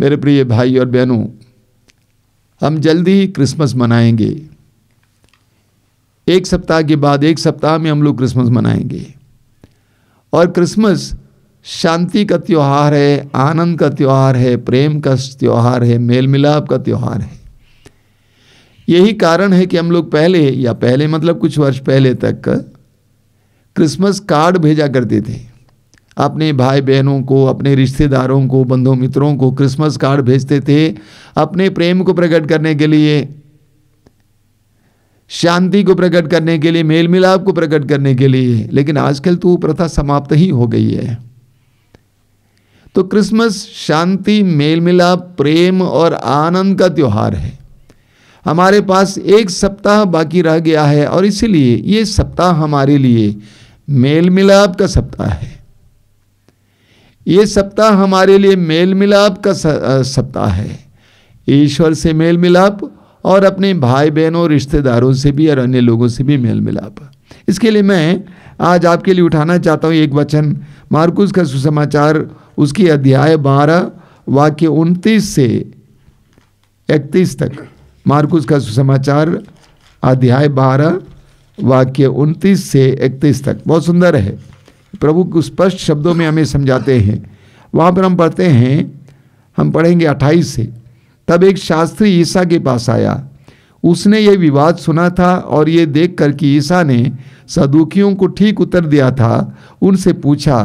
मेरे प्रिय भाई और बहनों हम जल्दी ही क्रिसमस मनाएंगे एक सप्ताह के बाद एक सप्ताह में हम लोग क्रिसमस मनाएंगे और क्रिसमस शांति का त्यौहार है आनंद का त्यौहार है प्रेम का त्यौहार है मेल मिलाप का त्यौहार है यही कारण है कि हम लोग पहले या पहले मतलब कुछ वर्ष पहले तक क्रिसमस कार्ड भेजा करते थे अपने भाई बहनों को अपने रिश्तेदारों को बंधु मित्रों को क्रिसमस कार्ड भेजते थे अपने प्रेम को प्रकट करने के लिए शांति को प्रकट करने के लिए मेल मिलाप को प्रकट करने के लिए लेकिन आजकल तो वो प्रथा समाप्त ही हो गई है तो क्रिसमस शांति मेल मिलाप प्रेम और आनंद का त्यौहार है हमारे पास एक सप्ताह बाकी रह गया है और इसीलिए ये सप्ताह हमारे लिए मेल मिलाप का सप्ताह है ये सप्ताह हमारे लिए मेल मिलाप का सप्ताह है ईश्वर से मेल मिलाप और अपने भाई बहनों रिश्तेदारों से भी और अन्य लोगों से भी मेल मिलाप इसके लिए मैं आज आपके लिए उठाना चाहता हूँ एक वचन मार्कुस का सुसमाचार उसकी अध्याय बारह वाक्य उनतीस से इकतीस तक मार्कुस का सुसमाचार अध्याय बारह वाक्य उनतीस से इकतीस तक बहुत सुंदर है प्रभु को स्पष्ट शब्दों में हमें समझाते हैं वहाँ पर हम पढ़ते हैं हम पढ़ेंगे अट्ठाईस से तब एक शास्त्री ईसा के पास आया उसने ये विवाद सुना था और ये देख कर कि ईसा ने सदुखियों को ठीक उत्तर दिया था उनसे पूछा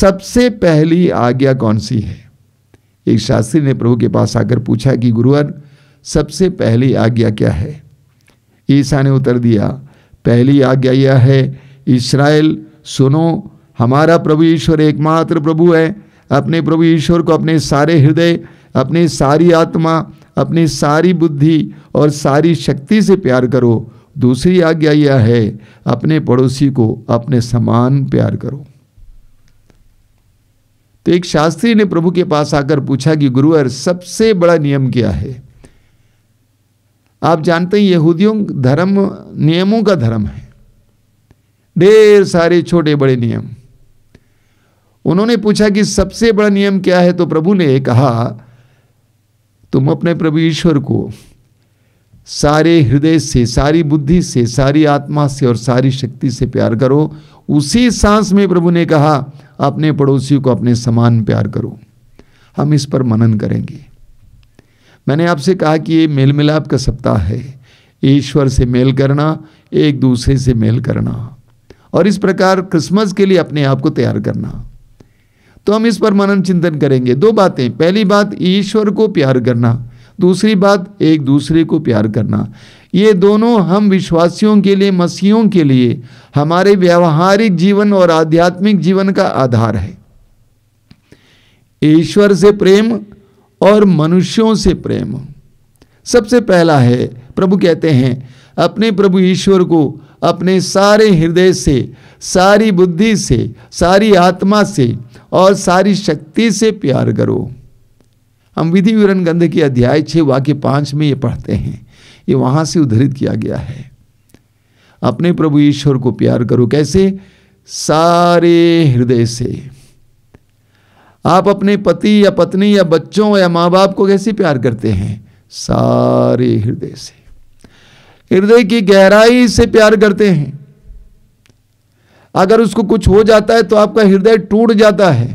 सबसे पहली आज्ञा कौन सी है एक शास्त्री ने प्रभु के पास आकर पूछा कि गुरुवर सबसे पहली आज्ञा क्या है ईसा ने उत्तर दिया पहली आज्ञा यह है इसराइल सुनो हमारा प्रभु ईश्वर एकमात्र प्रभु है अपने प्रभु ईश्वर को अपने सारे हृदय अपनी सारी आत्मा अपनी सारी बुद्धि और सारी शक्ति से प्यार करो दूसरी आज्ञा यह है अपने पड़ोसी को अपने समान प्यार करो तो एक शास्त्री ने प्रभु के पास आकर पूछा कि गुरुवर सबसे बड़ा नियम क्या है आप जानते हैं यहूदियों धर्म नियमों का धर्म है ढेर सारे छोटे बड़े नियम उन्होंने पूछा कि सबसे बड़ा नियम क्या है तो प्रभु ने कहा तुम अपने प्रभु ईश्वर को सारे हृदय से सारी बुद्धि से सारी आत्मा से और सारी शक्ति से प्यार करो उसी सांस में प्रभु ने कहा अपने पड़ोसी को अपने समान प्यार करो हम इस पर मनन करेंगे मैंने आपसे कहा कि ये मेल मिलाप का सप्ताह है ईश्वर से मेल करना एक दूसरे से मेल करना और इस प्रकार क्रिसमस के लिए अपने आप को तैयार करना तो हम इस पर मनन चिंतन करेंगे दो बातें पहली बात ईश्वर को प्यार करना दूसरी बात एक दूसरे को प्यार करना ये दोनों हम विश्वासियों के लिए मसीहों के लिए हमारे व्यावहारिक जीवन और आध्यात्मिक जीवन का आधार है ईश्वर से प्रेम और मनुष्यों से प्रेम सबसे पहला है प्रभु कहते हैं अपने प्रभु ईश्वर को अपने सारे हृदय से सारी बुद्धि से सारी आत्मा से और सारी शक्ति से प्यार करो हम विधि विवरण गंध के अध्याय छः वाक्य पांच में ये पढ़ते हैं ये वहां से उद्धृत किया गया है अपने प्रभु ईश्वर को प्यार करो कैसे सारे हृदय से आप अपने पति या पत्नी या बच्चों या मां बाप को कैसे प्यार करते हैं सारे हृदय से हृदय की गहराई से प्यार करते हैं अगर उसको कुछ हो जाता है तो आपका हृदय टूट जाता है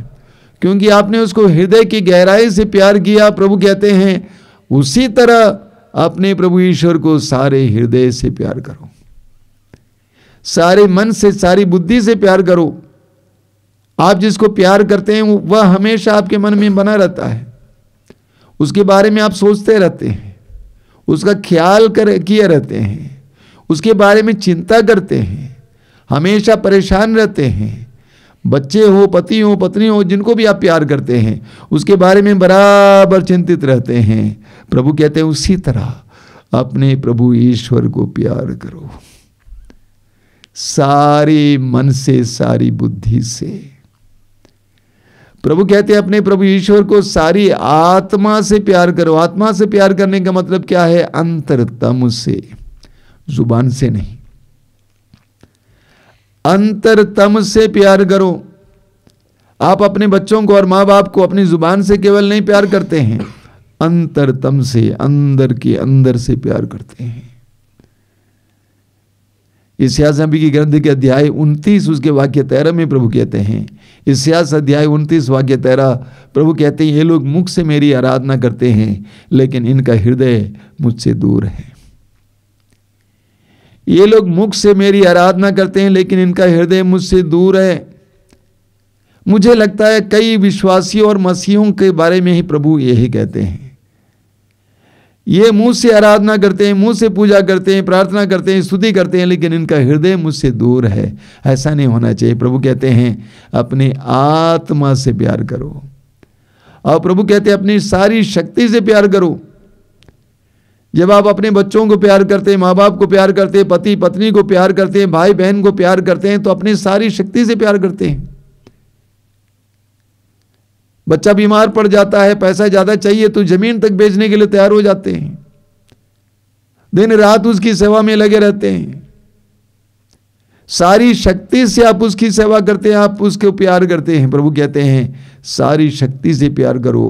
क्योंकि आपने उसको हृदय की गहराई से प्यार किया प्रभु कहते हैं उसी तरह अपने प्रभु ईश्वर को सारे हृदय से प्यार करो सारे मन से सारी बुद्धि से प्यार करो आप जिसको प्यार करते हैं वह हमेशा आपके मन में बना रहता है उसके बारे में आप सोचते रहते हैं उसका ख्याल कर किए रहते हैं उसके बारे में चिंता करते हैं हमेशा परेशान रहते हैं बच्चे हो पति हो पत्नी हो जिनको भी आप प्यार करते हैं उसके बारे में बराबर चिंतित रहते हैं प्रभु कहते हैं उसी तरह अपने प्रभु ईश्वर को प्यार करो सारे मन से सारी बुद्धि से प्रभु कहते हैं अपने प्रभु ईश्वर को सारी आत्मा से प्यार करो आत्मा से प्यार करने का मतलब क्या है अंतरतम से जुबान से नहीं अंतरतम से प्यार करो आप अपने बच्चों को और माँ बाप को अपनी जुबान से केवल नहीं प्यार करते हैं अंतरतम से अंदर के अंदर से प्यार करते हैं इस नबी की ग्रंथ के अध्याय 29 उसके वाक्य तेरह में प्रभु कहते हैं इसियास अध्याय 29 वाक्य तेरह प्रभु कहते हैं ये लोग मुख से मेरी आराधना करते हैं लेकिन इनका हृदय मुझसे दूर है ये लोग मुख से मेरी आराधना करते हैं लेकिन इनका हृदय मुझसे दूर है मुझे लगता है कई विश्वासियों और मसीहों के बारे में ही प्रभु यही कहते हैं ये मुंह से आराधना करते हैं मुंह से पूजा करते हैं प्रार्थना करते हैं स्तुति करते हैं लेकिन इनका हृदय मुझसे दूर है ऐसा नहीं होना चाहिए प्रभु कहते हैं अपने आत्मा से प्यार करो और प्रभु कहते हैं अपनी सारी शक्ति से प्यार करो जब आप अपने बच्चों को प्यार करते हैं माँ बाप को प्यार करते हैं पति पत्नी को प्यार करते हैं भाई बहन को प्यार करते हैं तो अपनी सारी शक्ति से प्यार करते हैं बच्चा बीमार पड़ जाता है पैसा ज़्यादा चाहिए तो ज़मीन तक बेचने के लिए तैयार हो जाते हैं दिन रात उसकी सेवा में लगे रहते हैं सारी शक्ति से आप उसकी सेवा करते हैं आप उसके प्यार करते हैं प्रभु कहते हैं सारी शक्ति से प्यार करो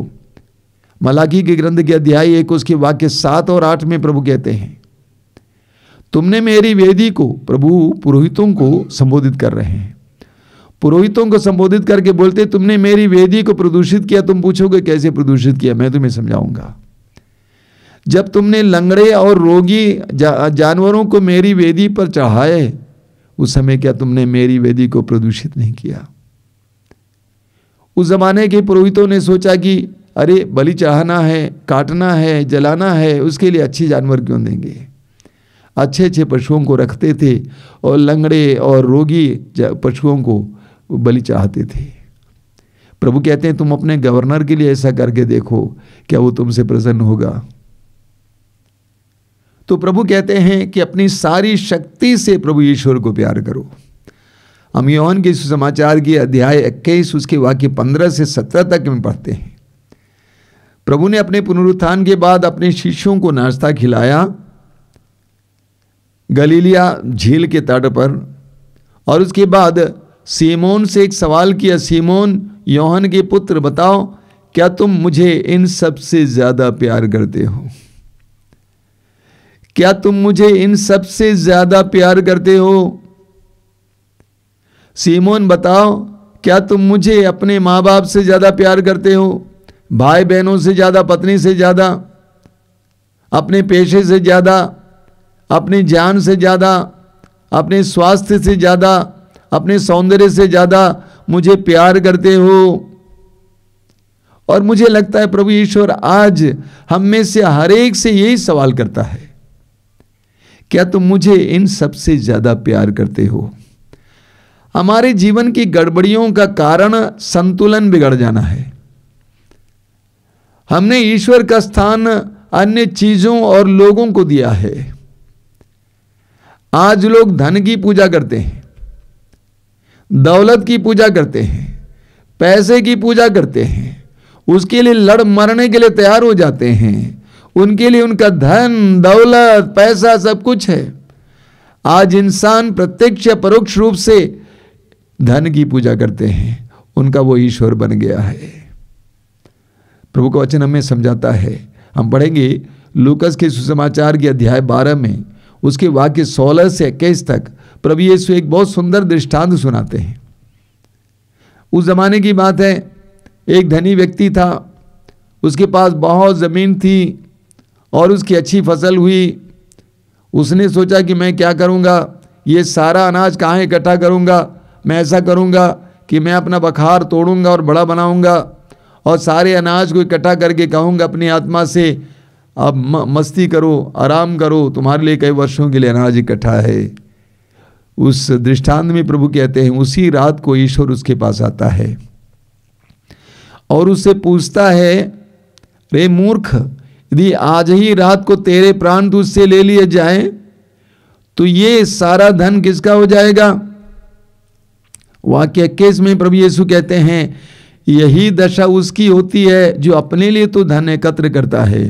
मलाकी के ग्रंथ के अध्याय एक उसके वाक्य सात और आठ में प्रभु कहते हैं तुमने मेरी वेदी को प्रभु पुरोहितों को संबोधित कर रहे हैं पुरोहितों को संबोधित करके बोलते तुमने मेरी वेदी को प्रदूषित किया तुम पूछोगे कैसे प्रदूषित किया मैं तुम्हें समझाऊंगा जब तुमने लंगड़े और रोगी जा, जानवरों को मेरी वेदी पर चढ़ाए उस समय क्या तुमने मेरी वेदी को प्रदूषित नहीं किया उस जमाने के पुरोहितों ने सोचा कि अरे बलि चढ़ाना है काटना है जलाना है उसके लिए अच्छे जानवर क्यों देंगे अच्छे अच्छे पशुओं को रखते थे और लंगड़े और रोगी पशुओं को बलि चाहते थे प्रभु कहते हैं तुम अपने गवर्नर के लिए ऐसा करके देखो क्या वो तुमसे प्रसन्न होगा तो प्रभु कहते हैं कि अपनी सारी शक्ति से प्रभु ईश्वर को प्यार करो हम यौन के सुसमाचार की अध्याय इक्कीस उसके वाक्य पंद्रह से सत्रह तक में पढ़ते हैं प्रभु ने अपने पुनरुत्थान के बाद अपने शिष्यों को नाश्ता खिलाया गलीलिया झील के तट पर और उसके बाद सीमोन से एक सवाल किया सीमोन यौहन के पुत्र बताओ क्या तुम मुझे इन सब से ज़्यादा प्यार करते हो क्या तुम मुझे इन सब से ज़्यादा प्यार करते हो सीमोन बताओ क्या तुम मुझे अपने माँ बाप से ज़्यादा प्यार करते हो भाई बहनों से ज़्यादा पत्नी से ज़्यादा अपने पेशे से ज़्यादा अपनी जान से ज़्यादा अपने स्वास्थ्य से ज़्यादा अपने सौंदर्य से ज़्यादा मुझे प्यार करते हो और मुझे लगता है प्रभु ईश्वर आज हम में से हर एक से यही सवाल करता है क्या तुम मुझे इन सब से ज़्यादा प्यार करते हो हमारे जीवन की गड़बड़ियों का कारण संतुलन बिगड़ जाना है हमने ईश्वर का स्थान अन्य चीजों और लोगों को दिया है आज लोग धन की पूजा करते हैं दौलत की पूजा करते हैं पैसे की पूजा करते हैं उसके लिए लड़ मरने के लिए तैयार हो जाते हैं उनके लिए उनका धन दौलत पैसा सब कुछ है आज इंसान प्रत्यक्ष या परोक्ष रूप से धन की पूजा करते हैं उनका वो ईश्वर बन गया है प्रभु का वचन हमें समझाता है हम पढ़ेंगे लूकस के सुसमाचार के अध्याय बारह में उसके वाक्य सोलह से इक्कीस तक प्रभु यीशु एक बहुत सुंदर दृष्टांत सुनाते हैं उस जमाने की बात है एक धनी व्यक्ति था उसके पास बहुत ज़मीन थी और उसकी अच्छी फसल हुई उसने सोचा कि मैं क्या करूँगा ये सारा अनाज कहाँ इकट्ठा करूँगा मैं ऐसा करूंगा कि मैं अपना बखार तोड़ूंगा और बड़ा बनाऊँगा और सारे अनाज को इकट्ठा करके कहूँगा अपनी आत्मा से अब मस्ती करो आराम करो तुम्हारे लिए कई वर्षों के लिए अनाज इकट्ठा है उस दृष्टांत में प्रभु कहते हैं उसी रात को ईश्वर उसके पास आता है और उससे पूछता है रे मूर्ख यदि आज ही रात को तेरे प्राण तुझसे ले लिए जाए तो ये सारा धन किसका हो जाएगा वाक्य इक्कीस में प्रभु यीशु कहते हैं यही दशा उसकी होती है जो अपने लिए तो धन एकत्र करता है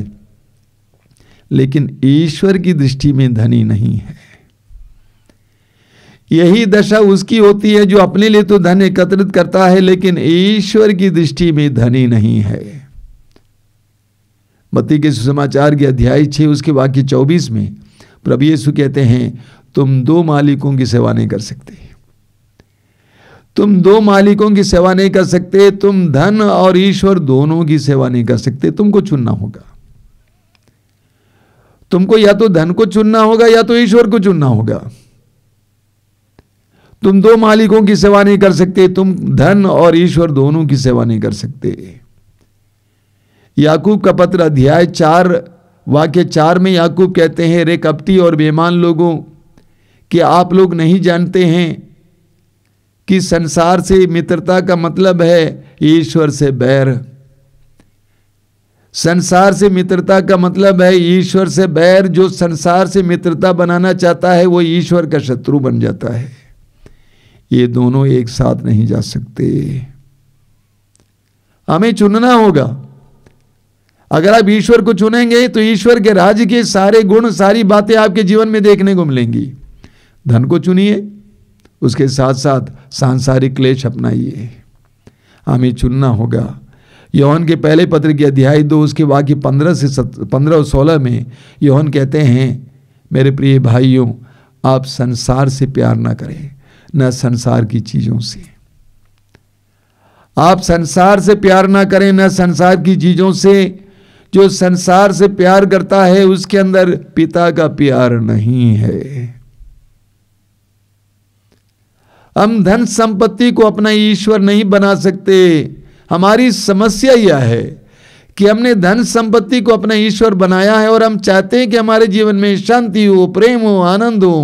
लेकिन ईश्वर की दृष्टि में धनी नहीं है यही दशा उसकी होती है जो अपने लिए तो धन एकत्रित करता है लेकिन ईश्वर की दृष्टि में धनी नहीं है मती के सुसमाचार के अध्याय छे उसके वाक्य चौबीस में प्रभु यीशु कहते हैं तुम दो मालिकों की सेवा नहीं कर सकते तुम दो मालिकों की सेवा नहीं कर सकते तुम धन और ईश्वर दोनों की सेवा नहीं कर सकते तुमको चुनना होगा तुमको या तो धन को चुनना होगा या तो ईश्वर को चुनना होगा तुम दो मालिकों की सेवा नहीं कर सकते तुम धन और ईश्वर दोनों की सेवा नहीं कर सकते याकूब का पत्र अध्याय चार वाक्य चार में याकूब कहते हैं रे कपटी और बेमान लोगों कि आप लोग नहीं जानते हैं कि संसार से मित्रता का मतलब है ईश्वर से बैर संसार से मित्रता का मतलब है ईश्वर से बैर जो संसार से मित्रता बनाना चाहता है वो ईश्वर का शत्रु बन जाता है ये दोनों एक साथ नहीं जा सकते हमें चुनना होगा अगर आप ईश्वर को चुनेंगे तो ईश्वर के राज्य के सारे गुण सारी बातें आपके जीवन में देखने को मिलेंगी धन को चुनिए उसके साथ साथ सांसारिक क्लेश अपनाइए हमें चुनना होगा यौहन के पहले पत्र के अध्याय दो उसके वाक्य पंद्रह से सत पंद्रह और सोलह में यौहन कहते हैं मेरे प्रिय भाइयों आप संसार से प्यार ना करें न संसार की चीज़ों से आप संसार से प्यार ना करें न संसार की चीज़ों से जो संसार से प्यार करता है उसके अंदर पिता का प्यार नहीं है हम धन संपत्ति को अपना ईश्वर नहीं बना सकते हमारी समस्या यह है कि हमने धन संपत्ति को अपना ईश्वर बनाया है और हम चाहते हैं कि हमारे जीवन में शांति हो प्रेम हो आनंद हो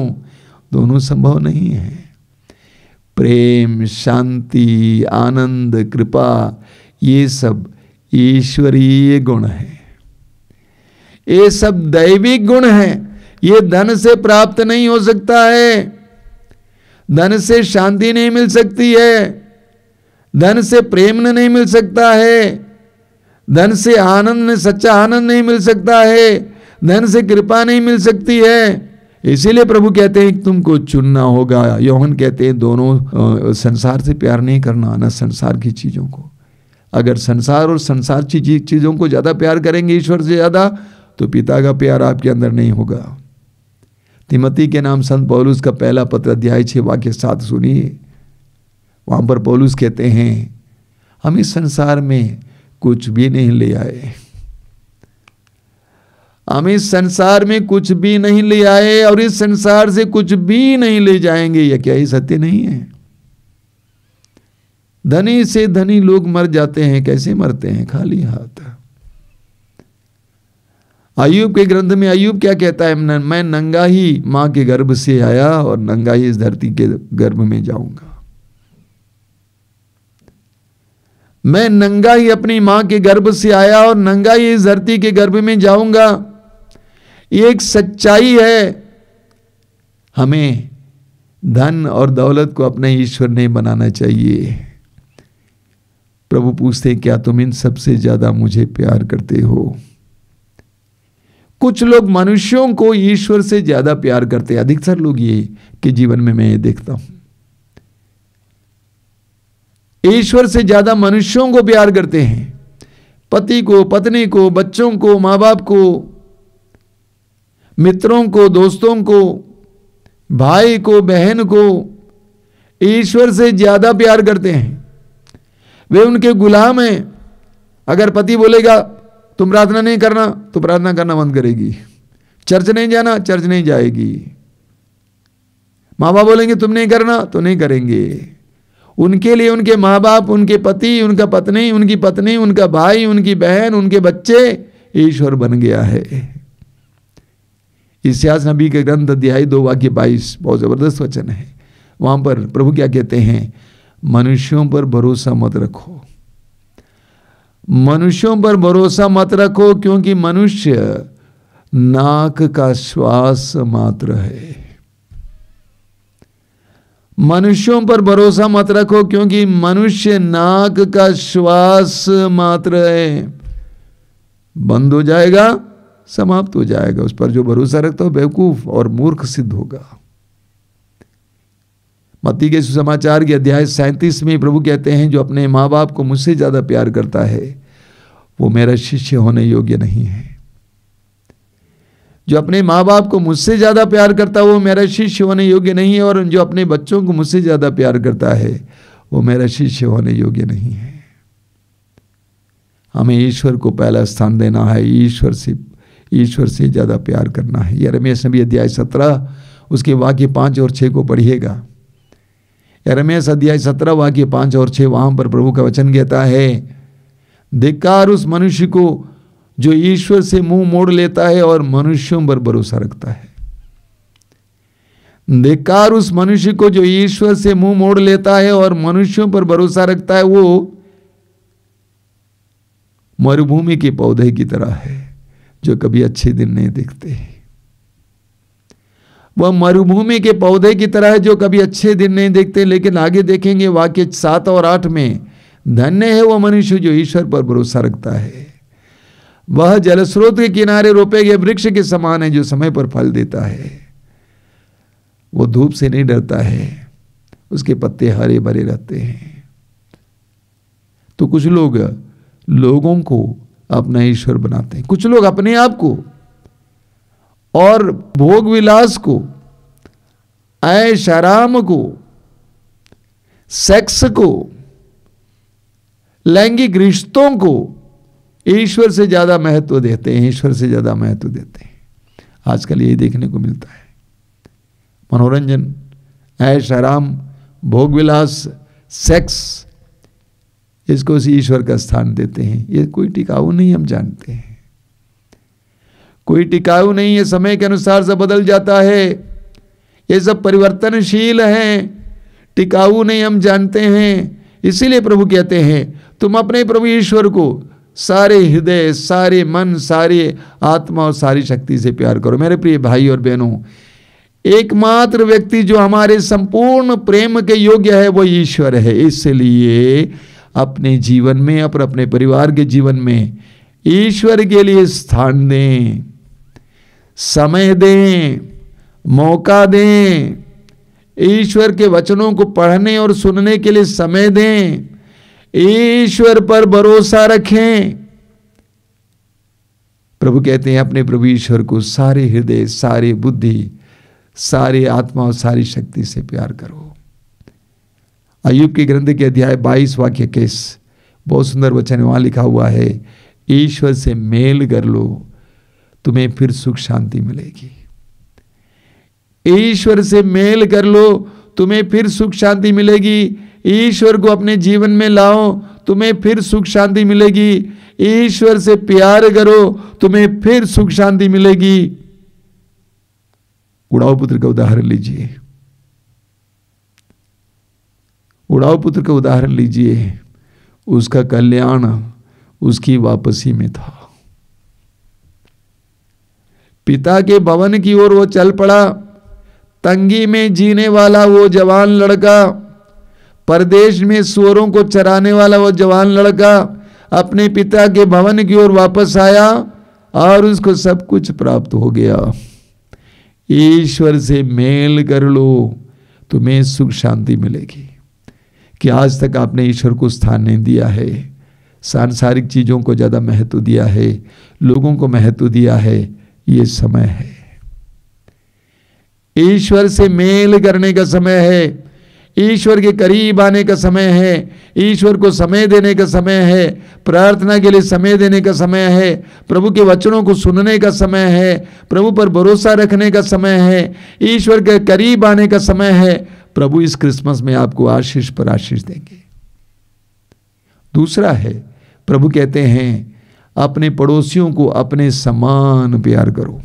दोनों संभव नहीं है प्रेम शांति आनंद कृपा ये सब ईश्वरीय गुण है ये सब दैविक गुण है ये धन से प्राप्त नहीं हो सकता है धन से शांति नहीं मिल सकती है धन से प्रेम नहीं मिल सकता है धन से आनंद सच्चा आनंद नहीं मिल सकता है धन से कृपा नहीं मिल सकती है इसीलिए प्रभु कहते हैं तुमको चुनना होगा यौहन कहते हैं दोनों संसार से प्यार नहीं करना ना संसार की चीज़ों को अगर संसार और संसार की चीज़ों को ज़्यादा प्यार करेंगे ईश्वर से ज़्यादा तो पिता का प्यार आपके अंदर नहीं होगा तिमती के नाम संत पौलुस का पहला पत्र अध्याय छे वाक्य साथ सुनिए वहां पर पौलुस कहते हैं हम इस संसार में कुछ भी नहीं ले आए हम इस संसार में कुछ भी नहीं ले आए और इस संसार से कुछ भी नहीं ले जाएंगे यह क्या ही सत्य नहीं है धनी से धनी लोग मर जाते हैं कैसे मरते हैं खाली हाथ अयूब के ग्रंथ में अयूब क्या कहता है मैं नंगा ही मां के गर्भ से आया और नंगा ही इस धरती के गर्भ में जाऊंगा मैं नंगा ही अपनी मां के गर्भ से आया और नंगा ही इस धरती के गर्भ में जाऊंगा ये एक सच्चाई है हमें धन और दौलत को अपने ईश्वर नहीं बनाना चाहिए प्रभु पूछते क्या तुम इन सबसे ज़्यादा मुझे प्यार करते हो कुछ लोग मनुष्यों को ईश्वर से ज़्यादा प्यार करते हैं अधिकतर लोग ये कि जीवन में मैं ये देखता हूं ईश्वर से ज़्यादा मनुष्यों को प्यार करते हैं पति को पत्नी को बच्चों को मां बाप को मित्रों को दोस्तों को भाई को बहन को ईश्वर से ज़्यादा प्यार करते हैं वे उनके गुलाम हैं अगर पति बोलेगा तुम प्रार्थना नहीं करना तो प्रार्थना करना बंद करेगी चर्च नहीं जाना चर्च नहीं जाएगी माँ बाप बोलेंगे तुम नहीं करना तो नहीं करेंगे उनके लिए उनके माँ बाप उनके पति उनका पत्नी उनकी पत्नी उनका भाई उनकी बहन उनके बच्चे ईश्वर बन गया है इतिहास नबी के ग्रंथ अध्याय दो वाक्य बाईस बहुत ज़बरदस्त वचन है वहां पर प्रभु क्या कहते हैं मनुष्यों पर भरोसा मत रखो मनुष्यों पर भरोसा मत रखो क्योंकि मनुष्य नाक का श्वास मात्र है मनुष्यों पर भरोसा मत रखो क्योंकि मनुष्य नाक का श्वास मात्र है बंद हो जाएगा समाप्त हो जाएगा उस पर जो भरोसा रखता हो बेवकूफ और मूर्ख सिद्ध होगा मत्ती के सुसमाचार के अध्याय सैंतीस में प्रभु कहते हैं जो अपने माँ बाप को मुझसे ज़्यादा प्यार करता है वो मेरा शिष्य होने योग्य नहीं है जो अपने माँ बाप को मुझसे ज़्यादा प्यार करता है वो मेरा शिष्य होने योग्य नहीं है और जो अपने बच्चों को मुझसे ज़्यादा प्यार करता है वो मेरा शिष्य होने योग्य नहीं है हमें ईश्वर को पहला स्थान देना है ईश्वर से ईश्वर से ज़्यादा प्यार करना है यह रमेश नबी अध्याय सत्रह उसके वाक्य पांच और छह को पढ़िएगा रमेश अध्याय सत्रह वाक्य पांच और छह वहां पर प्रभु का वचन कहता है धिक्कार उस मनुष्य को जो ईश्वर से मुंह मोड़ लेता है और मनुष्यों पर भरोसा रखता है धिकार उस मनुष्य को जो ईश्वर से मुंह मोड़ लेता है और मनुष्यों पर भरोसा रखता है वो मरुभूमि के पौधे की तरह है जो कभी अच्छे दिन नहीं देखते हैं वह मरुभूमि के पौधे की तरह है जो कभी अच्छे दिन नहीं देखते लेकिन आगे देखेंगे वाक्य सात और आठ में धन्य है वह मनुष्य जो ईश्वर पर भरोसा रखता है वह जलस्रोत के किनारे रोपे गए वृक्ष के समान है जो समय पर फल देता है वो धूप से नहीं डरता है उसके पत्ते हरे भरे रहते हैं तो कुछ लोग लोगों को अपना ईश्वर बनाते हैं कुछ लोग अपने आप को और भोग विलास को ऐश आराम को सेक्स को लैंगिक रिश्तों को ईश्वर से ज़्यादा महत्व देते हैं ईश्वर से ज़्यादा महत्व देते हैं आजकल यही देखने को मिलता है मनोरंजन ऐश आराम भोग विलास सेक्स इसको उसी ईश्वर का स्थान देते हैं ये कोई टिकाऊ नहीं हम जानते हैं कोई टिकाऊ नहीं है समय के अनुसार सब बदल जाता है ये सब परिवर्तनशील है टिकाऊ नहीं हम जानते हैं इसीलिए प्रभु कहते हैं तुम अपने प्रभु ईश्वर को सारे हृदय सारे मन सारे आत्मा और सारी शक्ति से प्यार करो मेरे प्रिय भाई और बहनों एकमात्र व्यक्ति जो हमारे संपूर्ण प्रेम के योग्य है वो ईश्वर है इसलिए अपने जीवन में और अपने परिवार के जीवन में ईश्वर के लिए स्थान दें समय दें मौका दें ईश्वर के वचनों को पढ़ने और सुनने के लिए समय दें ईश्वर पर भरोसा रखें प्रभु कहते हैं अपने प्रभु ईश्वर को सारे हृदय सारी बुद्धि सारी आत्मा और सारी शक्ति से प्यार करो अयुब के ग्रंथ के अध्याय 22 वाक्य केस बहुत सुंदर वचन वहां लिखा हुआ है ईश्वर से मेल कर लो तुम्हें फिर सुख शांति मिलेगी ईश्वर से मेल कर लो तुम्हें फिर सुख शांति मिलेगी ईश्वर को अपने जीवन में लाओ तुम्हें फिर सुख शांति मिलेगी ईश्वर से प्यार करो तुम्हें फिर सुख शांति मिलेगी उड़ाव पुत्र का उदाहरण लीजिए उड़ाव पुत्र का उदाहरण लीजिए उसका कल्याण उसकी वापसी में था पिता के भवन की ओर वो चल पड़ा तंगी में जीने वाला वो जवान लड़का परदेश में स्वरों को चराने वाला वो जवान लड़का अपने पिता के भवन की ओर वापस आया और उसको सब कुछ प्राप्त हो गया ईश्वर से मेल कर लो तुम्हें सुख शांति मिलेगी कि आज तक आपने ईश्वर को स्थान नहीं दिया है सांसारिक चीज़ों को ज़्यादा महत्व दिया है लोगों को महत्व दिया है ये समय है ईश्वर से मेल करने का समय है ईश्वर के करीब आने का समय है ईश्वर को समय देने का समय है प्रार्थना के लिए समय देने का समय है प्रभु के वचनों को सुनने का समय है प्रभु पर भरोसा रखने का समय है ईश्वर के करीब आने का समय है प्रभु इस क्रिसमस में आपको आशीष पर आशीष देंगे दूसरा है प्रभु कहते हैं अपने पड़ोसियों को अपने समान प्यार करो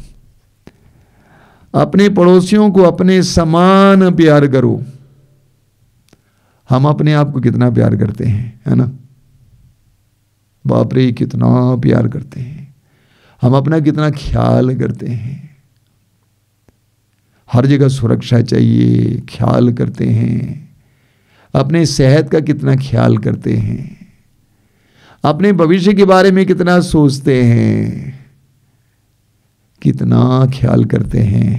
अपने पड़ोसियों को अपने समान प्यार करो हम अपने आप को कितना प्यार करते हैं है ना बाप रे कितना प्यार करते हैं हम अपना कितना ख्याल करते हैं हर जगह सुरक्षा चाहिए ख्याल करते हैं अपने सेहत का कितना ख्याल करते हैं अपने भविष्य के बारे में कितना सोचते हैं कितना ख्याल करते हैं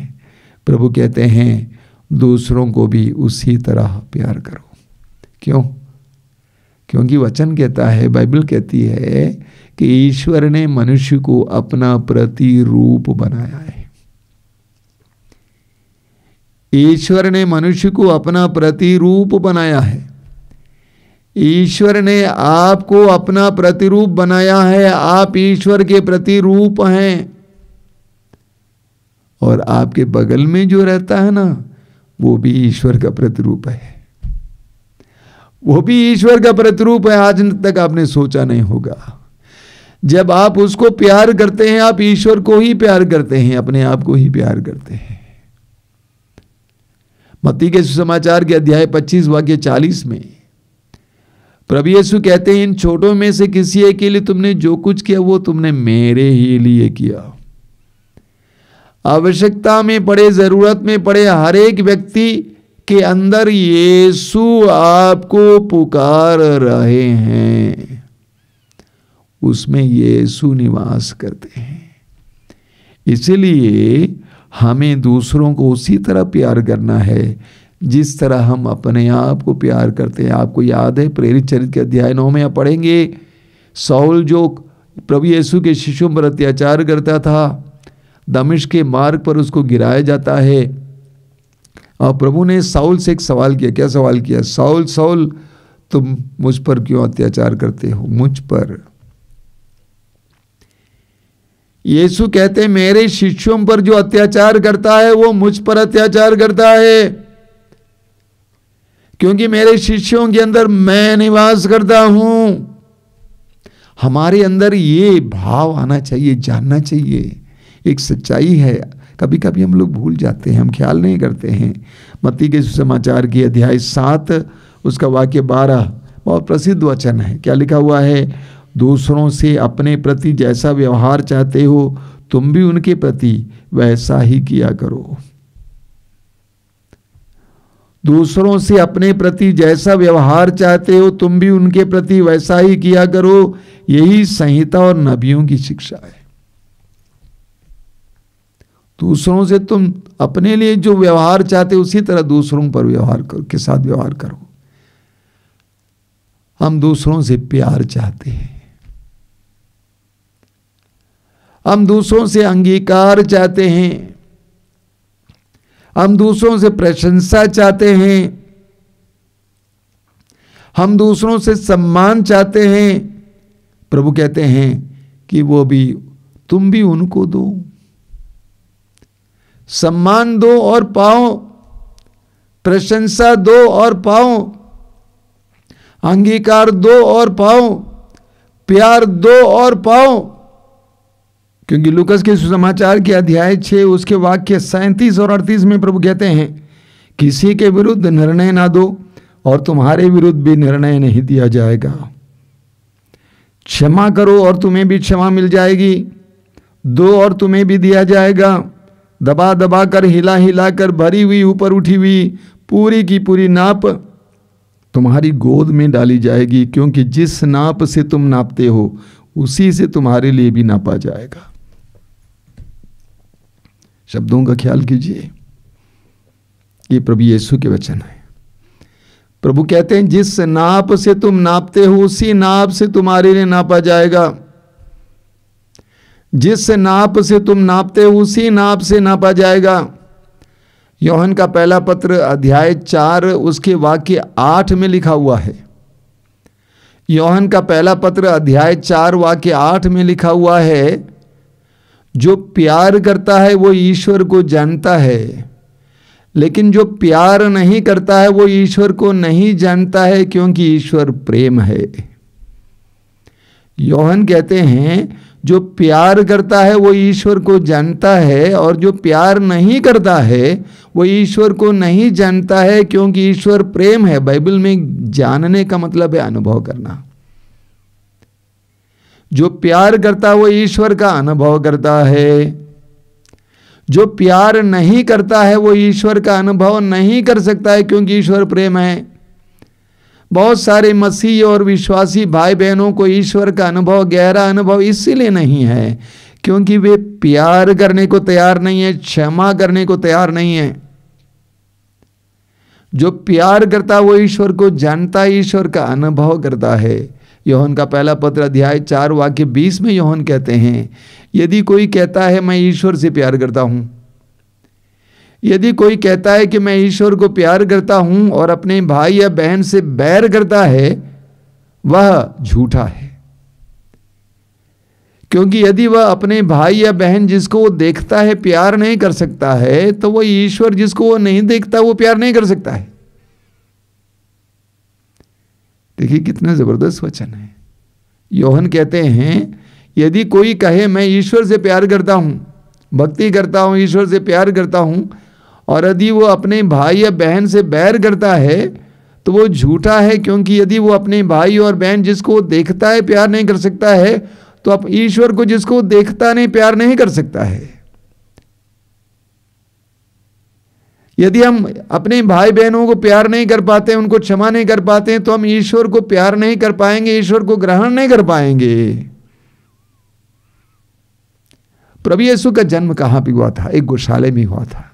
प्रभु कहते हैं दूसरों को भी उसी तरह प्यार करो क्यों क्योंकि वचन कहता है बाइबल कहती है कि ईश्वर ने मनुष्य को अपना प्रतिरूप बनाया है ईश्वर ने मनुष्य को अपना प्रतिरूप बनाया है ईश्वर ने आपको अपना प्रतिरूप बनाया है आप ईश्वर के प्रतिरूप हैं और आपके बगल में जो रहता है ना वो भी ईश्वर का प्रतिरूप है वो भी ईश्वर का प्रतिरूप है आज तक आपने सोचा नहीं होगा जब आप उसको प्यार करते हैं आप ईश्वर को ही प्यार करते हैं अपने आप को ही प्यार करते हैं मत्ती के सुसमाचार के अध्याय 25 वाक्य 40 में प्रभु यीशु कहते हैं इन छोटों में से किसी एक के लिए तुमने जो कुछ किया वो तुमने मेरे ही लिए किया आवश्यकता में पड़े ज़रूरत में पड़े हर एक व्यक्ति के अंदर यीशु आपको पुकार रहे हैं उसमें यीशु निवास करते हैं इसलिए हमें दूसरों को उसी तरह प्यार करना है जिस तरह हम अपने आप को प्यार करते हैं आपको याद है प्रेरित चरित के अध्याय नौ में आप पढ़ेंगे सौल जो प्रभु येसु के शिशु पर अत्याचार करता था दमिश के मार्ग पर उसको गिराया जाता है और प्रभु ने साउल से एक सवाल किया क्या सवाल किया साउल साउल तुम मुझ पर क्यों अत्याचार करते हो मुझ पर यीशु कहते मेरे शिष्यों पर जो अत्याचार करता है वो मुझ पर अत्याचार करता है क्योंकि मेरे शिष्यों के अंदर मैं निवास करता हूं हमारे अंदर ये भाव आना चाहिए जानना चाहिए एक सच्चाई है कभी कभी हम लोग भूल जाते हैं हम ख्याल नहीं करते हैं मत्ती के सुसमाचार की अध्याय सात उसका वाक्य बारह बहुत प्रसिद्ध वचन है क्या लिखा हुआ है दूसरों से अपने प्रति जैसा व्यवहार चाहते हो तुम भी उनके प्रति वैसा ही किया करो दूसरों से अपने प्रति जैसा व्यवहार चाहते हो तुम भी उनके प्रति वैसा ही किया करो यही संहिता और नबियों की शिक्षा है दूसरों से तुम अपने लिए जो व्यवहार चाहते उसी तरह दूसरों पर व्यवहार करो के साथ व्यवहार करो हम दूसरों से प्यार चाहते हैं हम दूसरों से अंगीकार चाहते हैं हम दूसरों से प्रशंसा चाहते हैं हम दूसरों से सम्मान चाहते हैं प्रभु कहते हैं कि वो भी तुम भी उनको दो सम्मान दो और पाओ प्रशंसा दो और पाओ अंगीकार दो और पाओ प्यार दो और पाओ क्योंकि लुकस के सुसमाचार के अध्याय छः उसके वाक्य सैंतीस और अड़तीस में प्रभु कहते हैं किसी के विरुद्ध निर्णय ना दो और तुम्हारे विरुद्ध भी निर्णय नहीं दिया जाएगा क्षमा करो और तुम्हें भी क्षमा मिल जाएगी दो और तुम्हें भी दिया जाएगा दबा दबा कर हिला हिला कर भरी हुई ऊपर उठी हुई पूरी की पूरी नाप तुम्हारी गोद में डाली जाएगी क्योंकि जिस नाप से तुम नापते हो उसी से तुम्हारे लिए भी नापा जाएगा शब्दों का ख्याल कीजिए ये प्रभु यीशु के वचन है प्रभु कहते हैं जिस नाप से तुम नापते हो उसी नाप से तुम्हारे लिए नापा जाएगा जिस नाप से तुम नापते हो उसी नाप से नापा जाएगा योहन का पहला पत्र अध्याय चार उसके वाक्य आठ में लिखा हुआ है योहन का पहला पत्र अध्याय चार वाक्य आठ में लिखा हुआ है जो प्यार करता है वो ईश्वर को जानता है लेकिन जो प्यार नहीं करता है वो ईश्वर को नहीं जानता है क्योंकि ईश्वर प्रेम है योहन कहते हैं जो प्यार करता है वो ईश्वर को जानता है और जो प्यार नहीं करता है वो ईश्वर को नहीं जानता है क्योंकि ईश्वर प्रेम है बाइबल में जानने का मतलब है अनुभव करना जो प्यार करता है वो ईश्वर का अनुभव करता है जो प्यार नहीं करता है वो ईश्वर का अनुभव नहीं कर सकता है क्योंकि ईश्वर प्रेम है बहुत सारे मसीह और विश्वासी भाई बहनों को ईश्वर का अनुभव गहरा अनुभव इसीलिए नहीं है क्योंकि वे प्यार करने को तैयार नहीं है क्षमा करने को तैयार नहीं है जो प्यार करता वो ईश्वर को जानता ईश्वर का अनुभव करता है यौहन का पहला पत्र अध्याय चार वाक्य बीस में यौहन कहते हैं यदि कोई कहता है मैं ईश्वर से प्यार करता हूं यदि कोई कहता है कि मैं ईश्वर को प्यार करता हूं और अपने भाई या बहन से बैर करता है वह झूठा है क्योंकि यदि वह अपने भाई या बहन जिसको वो देखता है प्यार नहीं कर सकता है तो वह ईश्वर जिसको वो नहीं देखता वो प्यार नहीं कर सकता है देखिए कितना ज़बरदस्त वचन है योहन कहते हैं यदि कोई कहे मैं ईश्वर से प्यार करता हूं भक्ति करता हूं ईश्वर से प्यार करता हूं और यदि वो अपने भाई या बहन से बैर करता है तो वो झूठा है क्योंकि यदि वो अपने भाई और बहन जिसको देखता है प्यार नहीं कर सकता है तो आप ईश्वर को जिसको देखता नहीं प्यार नहीं कर सकता है यदि हम अपने भाई बहनों को प्यार नहीं कर पाते उनको क्षमा नहीं कर पाते तो हम ईश्वर को प्यार नहीं कर पाएंगे ईश्वर को ग्रहण नहीं कर पाएंगे प्रभु यीशु का जन्म कहां भी हुआ था एक गौशाले में हुआ था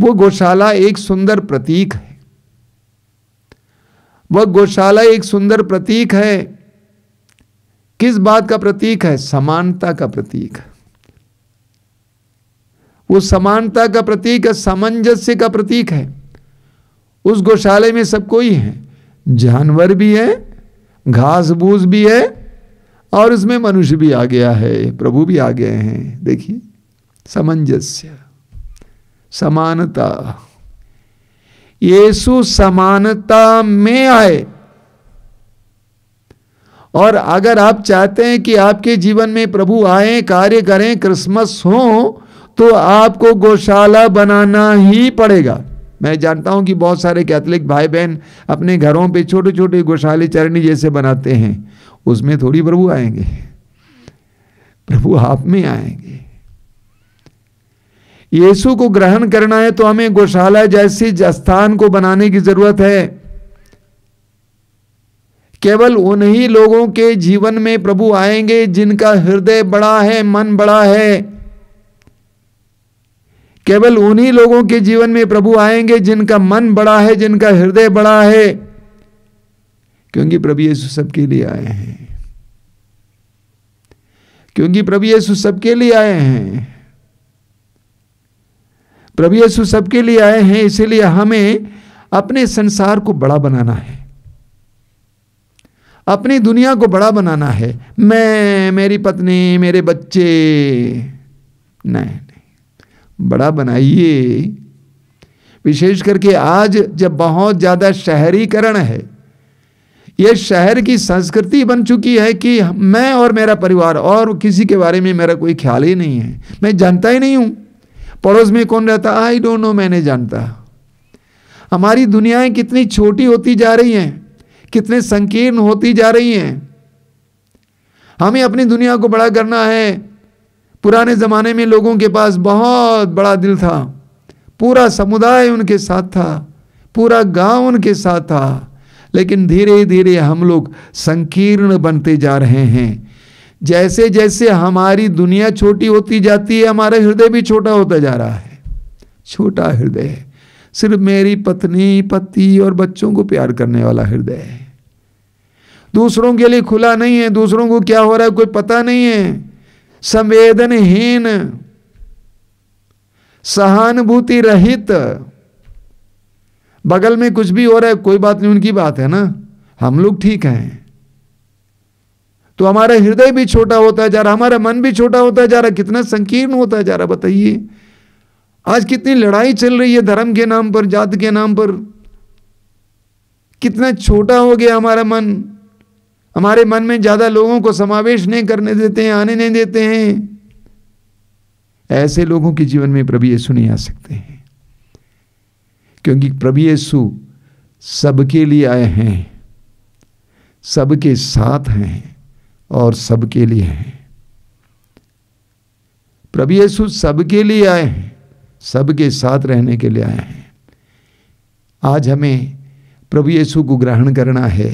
वो गौशाला एक सुंदर प्रतीक है वह गौशाला एक सुंदर प्रतीक है किस बात का प्रतीक है समानता का प्रतीक है वो समानता का प्रतीक है सामंजस्य का प्रतीक है उस गौशाले में सब कोई है जानवर भी है घास भूस भी है और उसमें मनुष्य भी आ गया है प्रभु भी आ गए हैं देखिए सामंजस्य समानता येसु समानता में आए और अगर आप चाहते हैं कि आपके जीवन में प्रभु आए कार्य करें क्रिसमस हो तो आपको गौशाला बनाना ही पड़ेगा मैं जानता हूं कि बहुत सारे कैथलिक भाई बहन अपने घरों पे छोटे छोटे गौशाले चरणी जैसे बनाते हैं उसमें थोड़ी प्रभु आएंगे प्रभु आप में आएंगे यीशु को ग्रहण करना है तो हमें गौशाला जैसे स्थान को बनाने की जरूरत है केवल उन्हीं लोगों के जीवन में प्रभु आएंगे जिनका हृदय बड़ा है मन बड़ा है केवल उन्हीं लोगों के जीवन में प्रभु आएंगे जिनका मन बड़ा है जिनका हृदय बड़ा है क्योंकि प्रभु यीशु सबके लिए आए हैं क्योंकि प्रभु यीशु सबके लिए आए हैं प्रभु यीशु सबके लिए आए हैं इसीलिए हमें अपने संसार को बड़ा बनाना है अपनी दुनिया को बड़ा बनाना है मैं मेरी पत्नी मेरे बच्चे नहीं बड़ा बनाइए विशेष करके आज जब बहुत ज़्यादा शहरीकरण है ये शहर की संस्कृति बन चुकी है कि मैं और मेरा परिवार और किसी के बारे में मेरा कोई ख्याल ही नहीं है मैं जानता ही नहीं हूं पड़ोस में कौन रहता आई डोंट नो मैंने जानता हमारी दुनियाएं कितनी छोटी होती जा रही हैं कितने संकीर्ण होती जा रही हैं हमें अपनी दुनिया को बड़ा करना है पुराने ज़माने में लोगों के पास बहुत बड़ा दिल था पूरा समुदाय उनके साथ था पूरा गांव उनके साथ था लेकिन धीरे धीरे हम लोग संकीर्ण बनते जा रहे हैं जैसे जैसे हमारी दुनिया छोटी होती जाती है हमारा हृदय भी छोटा होता जा रहा है छोटा हृदय सिर्फ मेरी पत्नी पति और बच्चों को प्यार करने वाला हृदय है दूसरों के लिए खुला नहीं है दूसरों को क्या हो रहा है कोई पता नहीं है संवेदनहीन सहानुभूति रहित बगल में कुछ भी हो रहा है कोई बात नहीं उनकी बात है ना हम लोग ठीक हैं तो हमारा हृदय भी छोटा होता जा रहा हमारा मन भी छोटा होता जा रहा कितना संकीर्ण होता जा रहा बताइए आज कितनी लड़ाई चल रही है धर्म के नाम पर जात के नाम पर कितना छोटा हो गया हमारा मन हमारे मन में ज़्यादा लोगों को समावेश नहीं करने देते हैं आने नहीं देते हैं ऐसे लोगों के जीवन में प्रभु यीशु नहीं आ सकते हैं क्योंकि प्रभु यीशु सबके लिए आए हैं सबके साथ हैं और सबके लिए हैं प्रभु यीशु सबके लिए आए हैं सबके साथ रहने के लिए आए हैं आज हमें प्रभु यीशु को ग्रहण करना है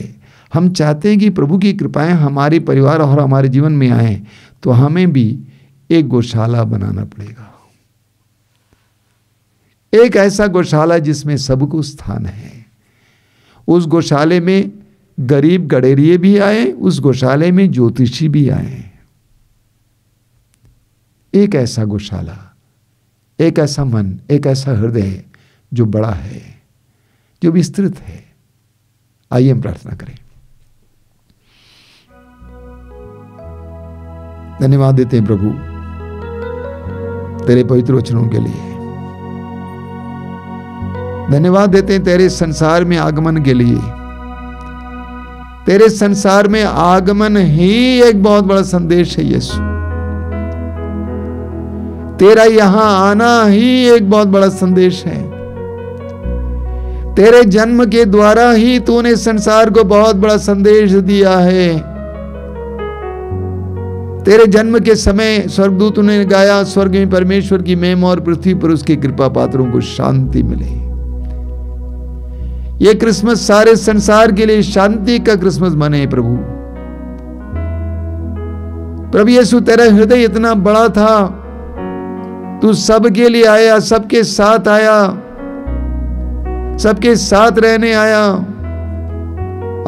हम चाहते हैं कि प्रभु की कृपाएं हमारे परिवार और हमारे जीवन में आए तो हमें भी एक गौशाला बनाना पड़ेगा एक ऐसा गौशाला जिसमें सबको स्थान है उस गौशाले में गरीब गडेरिए भी आए उस गौशाले में ज्योतिषी भी आए एक ऐसा गौशाला एक ऐसा मन एक ऐसा हृदय जो बड़ा है जो विस्तृत है आइए हम प्रार्थना करें धन्यवाद देते हैं प्रभु तेरे पवित्र वचनों के लिए धन्यवाद देते हैं तेरे संसार में आगमन के लिए तेरे संसार में आगमन ही एक बहुत बड़ा संदेश है यीशु तेरा यहां आना ही एक बहुत बड़ा संदेश है तेरे जन्म के द्वारा ही तूने संसार को बहुत बड़ा संदेश दिया है तेरे जन्म के समय स्वर्गदूत ने गाया स्वर्ग में परमेश्वर की मेम और पृथ्वी पर उसके कृपा पात्रों को शांति मिले ये क्रिसमस सारे संसार के लिए शांति का क्रिसमस मने प्रभु प्रभु यीशु तेरा हृदय इतना बड़ा था तू सबके लिए आया सबके साथ आया सबके साथ रहने आया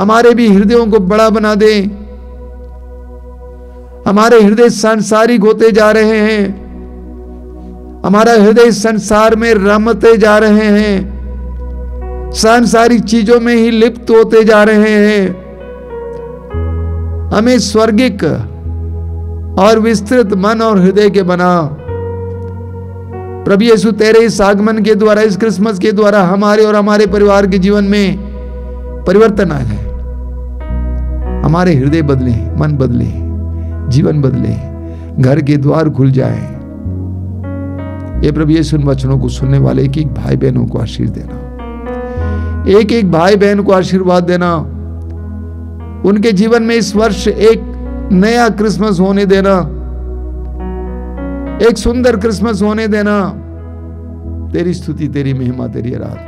हमारे भी हृदयों को बड़ा बना दे हमारे हृदय सांसारिक होते जा रहे हैं हमारा हृदय संसार में रमते जा रहे हैं सांसारिक चीजों में ही लिप्त होते जा रहे हैं हमें स्वर्गिक और विस्तृत मन और हृदय के बना प्रभु यीशु तेरे इस आगमन के द्वारा इस क्रिसमस के द्वारा हमारे और हमारे परिवार के जीवन में परिवर्तन आ जाए हमारे हृदय बदले मन बदले जीवन बदले घर के द्वार खुल जाए ये प्रभु ये सुन वचनों को सुनने वाले एक एक भाई बहनों को आशीर्वाद देना एक एक भाई बहन को आशीर्वाद देना उनके जीवन में इस वर्ष एक नया क्रिसमस होने देना एक सुंदर क्रिसमस होने देना तेरी स्तुति तेरी महिमा तेरी आराधना